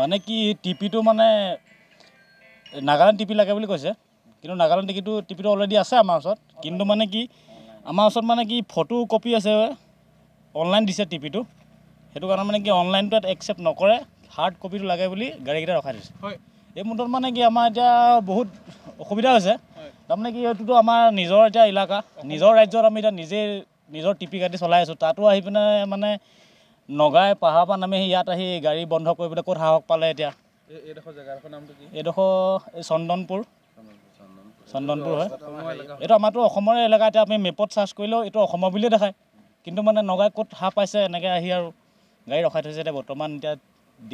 মানে কি টিপিটো মানে নাগালেণ্ড টিপি লাগে বুলি কৈছে কিন্তু নাগালেণ্ড টিপিটো টিপিটো অলৰেডি আছে আমাৰ ওচৰত কিন্তু মানে কি আমাৰ ওচৰত মানে কি ফটো কপি আছে অনলাইন দিছে টিপিটো সেইটো কাৰণে মানে কি অনলাইনটো ইয়াত একচেপ্ট নকৰে হাৰ্ড কপিটো লাগে বুলি গাড়ীকেইটা ৰখাই দিছে এই মুহূৰ্তত মানে কি আমাৰ এতিয়া বহুত অসুবিধা হৈছে তাৰমানে কি এইটোতো আমাৰ নিজৰ এতিয়া এলেকা নিজৰ ৰাজ্যত আমি এতিয়া নিজেই নিজৰ টিপি গাড়ী চলাই আছোঁ তাতো আহি পিনে মানে নগাই পাহাৰ পৰা নামি ইয়াত আহি গাড়ী বন্ধ কৰিবলৈ ক'ত সাহস পালে এতিয়া এইডোখৰ চন্দনপুৰ চন্দনপুৰ হয় এইটো আমাৰতো অসমৰে এলেকা এতিয়া আমি মেপত চাৰ্চ কৰিলেও এইটো অসমৰ বুলিয়ে দেখায় কিন্তু মানে নগাই ক'ত সাহ পাইছে এনেকৈ আহি আৰু গাড়ী ৰখাই থৈছে এতিয়া বৰ্তমান এতিয়া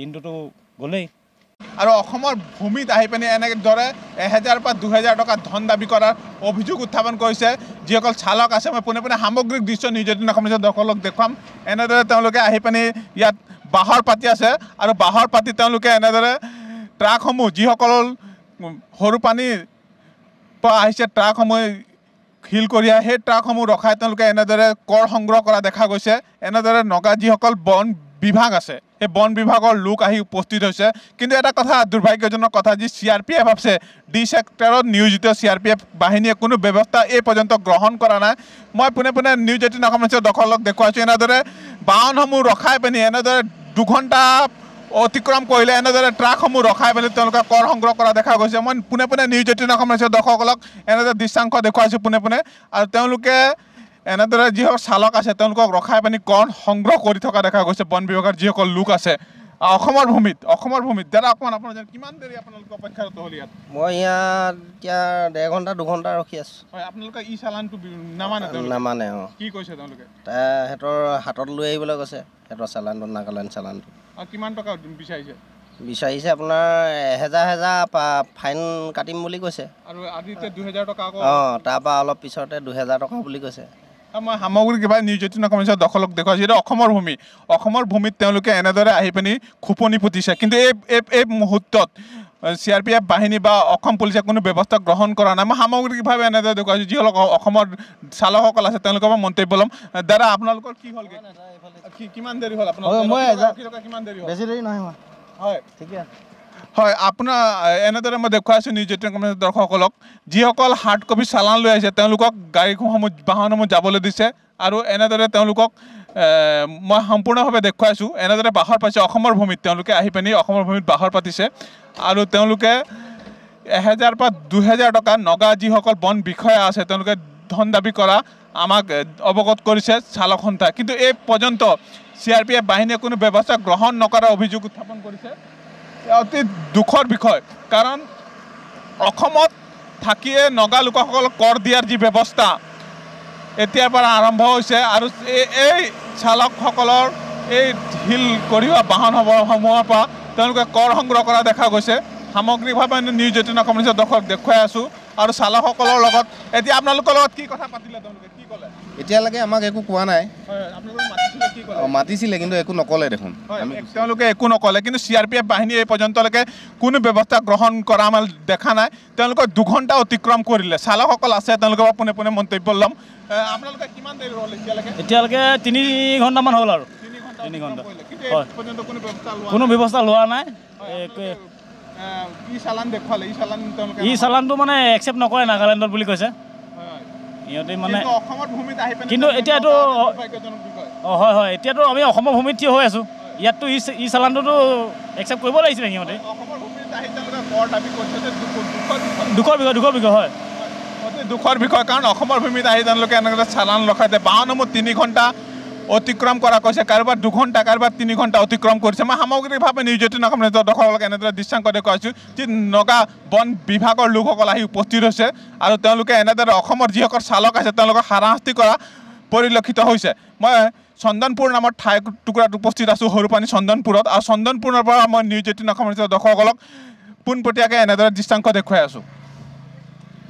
দিনটোতো গ'লেই আৰু অসমৰ ভূমিত আহি পিনি এনেদৰে এহেজাৰ পৰা দুহেজাৰ টকা ধন দাবী কৰাৰ অভিযোগ উত্থাপন কৰিছে যিসকল চালক আছে মই পোনে পোনে সামগ্ৰিক দৃশ্য নিউজিন অসমৰ দৰ্শকক দেখুৱাম এনেদৰে তেওঁলোকে আহি পিনি ইয়াত বাঁহৰ পাতি আছে আৰু বাঁহৰ পাতি তেওঁলোকে এনেদৰে ট্ৰাকসমূহ যিসকল সৰু পানীৰ পৰা আহিছে ট্ৰাকসমূহ শিল কৰিয়া সেই ট্ৰাকসমূহ ৰখাই তেওঁলোকে এনেদৰে কৰ সংগ্ৰহ কৰা দেখা গৈছে এনেদৰে নগা যিসকল বন বিভাগ আছে এই বন বিভাগৰ লোক আহি উপস্থিত হৈছে কিন্তু এটা কথা দুৰ্ভাগ্যজনক কথা যে চি আৰ পি এফ আছে ডি চেক্টৰত নিয়োজিত চি আৰ পি এফ বাহিনীয়ে কোনো ব্যৱস্থা এই পৰ্যন্ত গ্ৰহণ কৰা নাই মই পোনে পোনে নিউজ এইটিন অসমৰ দখলক দেখুৱাইছোঁ এনেদৰে বাহনসমূহ ৰখাই পিনি এনেদৰে দুঘণ্টা অতিক্ৰম কৰিলে এনেদৰে ট্ৰাকসমূহ ৰখাই পেলাই তেওঁলোকে কৰ সংগ্ৰহ কৰা দেখা গৈছে মই পোনে পোনে নিউজ এইটিন অসমৰ দৰ্শকসকলক এনেদৰে দৃশ্যাংশ দেখুৱাইছোঁ পোনে পোনে আৰু তেওঁলোকে এনেদৰে যিসকল চালক আছে তেওঁলোকক ৰখাই পানি কণ সংগ্ৰহ কৰি থকা দেখা গৈছে বন বিভাগৰ যিসকল লোক আছে অসমৰ ভূমিত অসমৰ ভূমিত দাদা অকণমান আপোনাৰ কিমান দেৰি আপোনালোকে অপেক্ষাৰত হ'ল ইয়াত মই ইয়াত এতিয়া ডেৰ ঘণ্টা দুঘণ্টা ৰখি আছোঁ হয় আপোনালোকে ই চালানটো নামানে নামানে অঁ কি কৈছে তেওঁলোকে তেহেঁতৰ হাতত লৈ আহিবলৈ কৈছে সিহঁতৰ চালানটো নাগালেণ্ড চালানটো কিমান টকা বিচাৰিছে বিচাৰিছে আপোনাৰ এহেজাৰ হেজাৰ ফাইন কাটিম বুলি কৈছে আৰু আজি দুহেজাৰ টকা অঁ তাৰপৰা অলপ পিছতে দুহেজাৰ টকা বুলি কৈছে আমাৰ সামগ্ৰী কিবা নিউজ এইটিন অসমৰ দখলক দেখুৱাইছো এইটো অসমৰ ভূমি অসমৰ ভূমিত তেওঁলোকে এনেদৰে আহি পিনি খোপনি পুতিছে কিন্তু এই এই মুহূৰ্তত চি আৰ পি এফ বাহিনী বা অসম পুলিচে কোনো ব্যৱস্থা গ্ৰহণ কৰা নাই মই সামগ্ৰিকভাৱে এনেদৰে দেখুৱাইছোঁ যিসকল অসমৰ চালকসকল আছে তেওঁলোকৰ মই মন্তব্য ল'ম দাদা আপোনালোকৰ কি হ'ল কিমান দেৰি হ'ল আপোনাৰ হয় আপোনাৰ এনেদৰে মই দেখুৱাইছোঁ নিউজ এইটিন কমিউনিটি দৰ্শকসকলক যিসকল হাৰ্ড কপি চালান লৈ আহিছে তেওঁলোকক গাড়ীসমূহ বাহনসমূহ যাবলৈ দিছে আৰু এনেদৰে তেওঁলোকক মই সম্পূৰ্ণভাৱে দেখুৱাইছোঁ এনেদৰে বাহৰ পাতিছে অসমৰ ভূমিত তেওঁলোকে আহি পিনি অসমৰ ভূমিত বাহৰ পাতিছে আৰু তেওঁলোকে এহেজাৰ পৰা দুহেজাৰ টকা নগা যিসকল বন বিষয়া আছে তেওঁলোকে ধন দাবী কৰা আমাক অৱগত কৰিছে চালক সন্থা কিন্তু এই পৰ্যন্ত চি আৰ পি এফ বাহিনীয়ে কোনো ব্যৱস্থা গ্ৰহণ নকৰাৰ অভিযোগ উত্থাপন কৰিছে অতি দুখৰ বিষয় কাৰণ অসমত থাকিয়ে নগা লোকসকলক কৰ দিয়াৰ যি ব্যৱস্থা এতিয়াৰ পৰা আৰম্ভ হৈছে আৰু এই চালকসকলৰ এই শিল কঢ়িওৱা বা বাহনসমূহৰ পৰা তেওঁলোকে কৰ সংগ্ৰহ কৰা দেখা গৈছে সামগ্ৰিকভাৱে আমি নিউজ এইটিন অসম দৰ্শক দেখুৱাই আছোঁ আৰু চালকসকলৰ লগত এতিয়া আপোনালোকৰ লগত কি কথা পাতিলে তেওঁলোকে কি ক'লে এতিয়ালৈকে আমাক একো কোৱা নাই মাতিছিলে কিন্তু একো নকলে দেখোন তেওঁলোকে একো নকলে কিন্তু চি আৰ পি এফ বাহিনীয়ে এই পৰ্যন্তলৈকে কোনো ব্যৱস্থা গ্ৰহণ কৰা আমাৰ দেখা নাই তেওঁলোকে দুঘণ্টা অতিক্ৰম কৰিলে চালকসকল আছে তেওঁলোকে পোনে পোনে মন্তব্য ল'ম আপোনালোকে কিমান দেৰি ৰ'ল এতিয়ালৈকে এতিয়ালৈকে তিনি ঘণ্টামান হ'ল আৰু তিনি ঘণ্টা কোনো ব্যৱস্থা লোৱা নাই ই চালানটো মানে একচেপ্ট নকৰে নাগালেণ্ডত বুলি কৈছে ইহঁতে মানে কিন্তু এতিয়াতো হয় হয় এতিয়াতো আমি অসমৰ ভূমিত থিয় হৈ আছোঁ ইয়াততো ই চালানটোতো একচেপ্ট কৰিব লাগিছিলে সিহঁতে দুখৰ বিষয় দুখৰ বিষয় হয় দুখৰ বিষয় কাৰণ অসমৰ ভূমিত আহি তেওঁলোকে এনেকৈ চালান ৰখাইছে বাৱন্নমত তিনি ঘণ্টা অতিক্ৰম কৰা কৈছে কাৰোবাৰ দুঘণ্টা কাৰোবাৰ তিনি ঘণ্টা অতিক্ৰম কৰিছে মই সামগ্ৰিকভাৱে নিয়োজিত নাখামনে দৰ্শকসকলক এনেদৰে দৃশ্যাংকনে দেখুৱাইছোঁ যি নগা বন বিভাগৰ লোকসকল আহি উপস্থিত হৈছে আৰু তেওঁলোকে এনেদৰে অসমৰ যিসকল চালক আছে তেওঁলোকক হাৰাশাস্তি কৰা পৰিলক্ষিত হৈছে মই চন্দনপুৰ নামৰ ঠাই টুকুৰাত উপস্থিত আছোঁ সৰু পানী চন্দনপুৰত আৰু চন্দনপুৰৰ পৰা মই নিয়োজিত নাখামনে দৰ্শকসকলক পোনপটীয়াকৈ এনেদৰে দৃশ্যাংক দেখুৱাই আছোঁ